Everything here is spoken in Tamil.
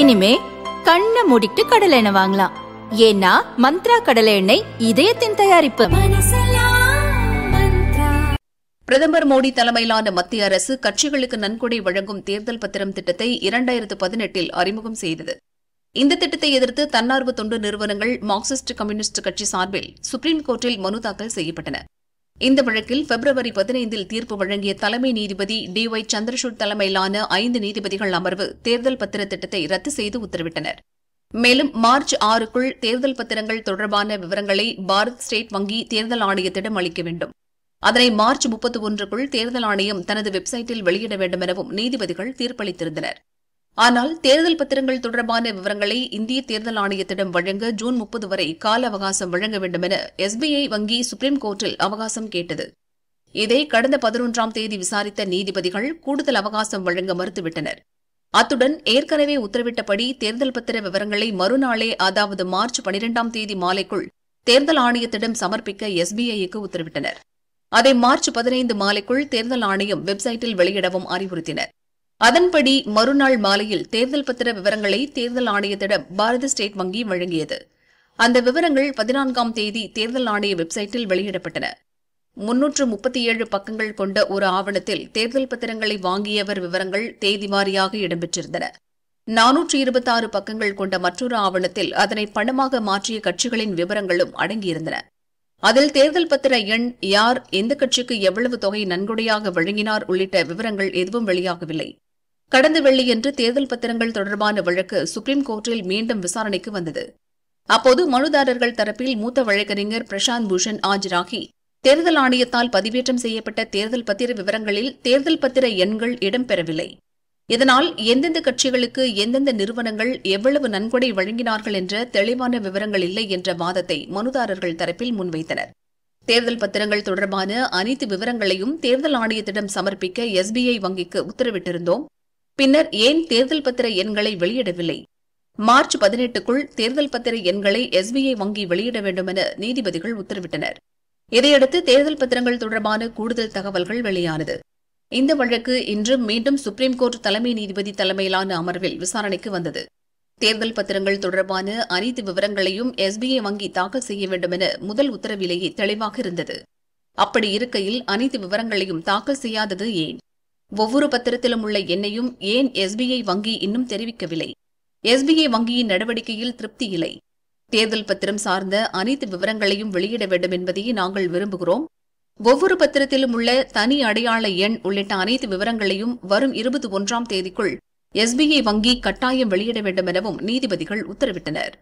இனிமே கண்ணை மூடிட்டு கடலை எண்ணெய் வாங்கலாம் ஏன்னா மந்த்ரா கடலை எண்ணெய் இதயத்தின் தயாரிப்பு பிரதமர் மோடி தலைமையிலான மத்திய அரசு கட்சிகளுக்கு நன்கொடை வழங்கும் தேர்தல் பத்திரம் திட்டத்தை இரண்டாயிரத்து பதினெட்டில் அறிமுகம் செய்தது இந்த திட்டத்தை எதிர்த்து தன்னார்வ தொண்டு நிறுவனங்கள் மார்க்சிஸ்ட் கம்யூனிஸ்ட் கட்சி சார்பில் சுப்ரீம் கோர்ட்டில் மனு தாக்கல் செய்யப்பட்டன இந்த வழக்கில் பிப்ரவரி பதினைந்தில் தீர்ப்பு வழங்கிய தலைமை நீதிபதி டி ஒய் சந்திரசூட் தலைமையிலான ஐந்து நீதிபதிகள் அமர்வு தேர்தல் பத்திர திட்டத்தை ரத்து செய்து உத்தரவிட்டனர் மேலும் மார்ச் ஆறுக்குள் தேர்தல் பத்திரங்கள் தொடர்பான விவரங்களை பாரத் ஸ்டேட் வங்கி தேர்தல் ஆணையத்திடம் அளிக்க வேண்டும் அதனை மார்ச் முப்பத்தி ஒன்றுக்குள் தேர்தல் ஆணையம் தனது வெப்சைட்டில் வெளியிட வேண்டும் எனவும் நீதிபதிகள் தீர்ப்பளித்திருந்தனா் ஆனால் தேர்தல் பத்திரங்கள் தொடர்பான விவரங்களை இந்திய தேர்தல் ஆணையத்திடம் வழங்க ஜூன் முப்பது வரை கால அவகாசம் வழங்க வேண்டும் என எஸ்பிஐ வங்கி சுப்ரீம் கோர்ட்டில் அவகாசம் கேட்டது இதை கடந்த பதினொன்றாம் தேதி விசாரித்த நீதிபதிகள் கூடுதல் அவகாசம் வழங்க மறுத்துவிட்டனர் அத்துடன் ஏற்கனவே உத்தரவிட்டபடி தேர்தல் பத்திர விவரங்களை மறுநாளே அதாவது மார்ச் பனிரெண்டாம் தேதி மாலைக்குள் தேர்தல் ஆணையத்திடம் சமர்ப்பிக்க எஸ்பிஐக்கு உத்தரவிட்டனர் அதை மார்ச் பதினைந்து மாலைக்குள் தேர்தல் ஆணையம் வெப்சைட்டில் வெளியிடவும் அறிவுறுத்தினர் அதன்படி மறுநாள் மாலையில் தேர்தல் பத்திர விவரங்களை தேர்தல் ஆணையத்திடம் பாரத ஸ்டேட் வங்கி வழங்கியது அந்த விவரங்கள் பதினான்காம் தேதி தேர்தல் ஆணைய வெப்சைட்டில் வெளியிடப்பட்டன முன்னூற்று முப்பத்தி ஏழு பக்கங்கள் கொண்ட ஒரு ஆவணத்தில் தேர்தல் பத்திரங்களை வாங்கியவர் விவரங்கள் தேதி வாரியாக இடம்பெற்றிருந்தன நானூற்று இருபத்தாறு பக்கங்கள் கொண்ட மற்றொரு ஆவணத்தில் அதனை பணமாக மாற்றிய கட்சிகளின் விவரங்களும் அடங்கியிருந்தன அதில் தேர்தல் பத்திர எண் யார் எந்த கட்சிக்கு எவ்வளவு தொகை நன்கொடையாக வழங்கினார் உள்ளிட்ட விவரங்கள் எதுவும் வெளியாகவில்லை கடந்த வெள்ளியன்று தேர்தல் பத்திரங்கள் தொடர்பான வழக்கு சுப்ரீம் கோர்ட்டில் மீண்டும் விசாரணைக்கு வந்தது அப்போது மனுதாரர்கள் தரப்பில் மூத்த வழக்கறிஞர் பிரசாந்த் பூஷன் ஆஜராகி தேர்தல் ஆணையத்தால் பதிவேற்றம் செய்யப்பட்ட தேர்தல் பத்திர விவரங்களில் தேர்தல் பத்திர எண்கள் இடம்பெறவில்லை இதனால் எந்தெந்த கட்சிகளுக்கு எந்தெந்த நிறுவனங்கள் எவ்வளவு நன்கொடை வழங்கினார்கள் என்ற தெளிவான விவரங்கள் இல்லை என்ற வாதத்தை மனுதாரர்கள் தரப்பில் முன்வைத்தனர் தேர்தல் பத்திரங்கள் தொடர்பான அனைத்து விவரங்களையும் தேர்தல் ஆணையத்திடம் சமர்ப்பிக்க எஸ்பிஐ வங்கிக்கு உத்தரவிட்டிருந்தோம் பின்னர் ஏன் தேர்தல் பத்திர எண்களை வெளியிடவில்லை மார்ச் பதினெட்டுக்குள் தேர்தல் பத்திர எண்களை எஸ்பிஐ வங்கி வெளியிட வேண்டும் என நீதிபதிகள் உத்தரவிட்டனர் இதையடுத்து தேர்தல் பத்திரங்கள் தொடர்பான கூடுதல் தகவல்கள் வெளியானது இந்த வழக்கு இன்று மீண்டும் சுப்ரீம் கோர்ட் தலைமை நீதிபதி தலைமையிலான அமர்வில் விசாரணைக்கு வந்தது தேர்தல் பத்திரங்கள் தொடர்பான அனைத்து விவரங்களையும் எஸ்பிஐ வங்கி தாக்கல் செய்ய வேண்டும் என முதல் உத்தரவிலேயே தெளிவாக இருந்தது அப்படி இருக்கையில் அனைத்து விவரங்களையும் தாக்கல் செய்யாதது ஏன் ஒவ்வொரு பத்திரத்திலும் உள்ள எண்ணையும் ஏன் எஸ்பிஐ வங்கி இன்னும் தெரிவிக்கவில்லை எஸ்பிஐ வங்கியின் நடவடிக்கையில் திருப்தி இல்லை தேர்தல் பத்திரம் சார்ந்த அனைத்து விவரங்களையும் வெளியிட வேண்டும் என்பதையே நாங்கள் விரும்புகிறோம் ஒவ்வொரு பத்திரத்திலும் உள்ள தனி அடையாள எண் உள்ளிட்ட அனைத்து விவரங்களையும் வரும் இருபத்தி ஒன்றாம் தேதிக்குள் எஸ்பிஐ வங்கி கட்டாயம் வெளியிட வேண்டும் எனவும் நீதிபதிகள் உத்தரவிட்டனர்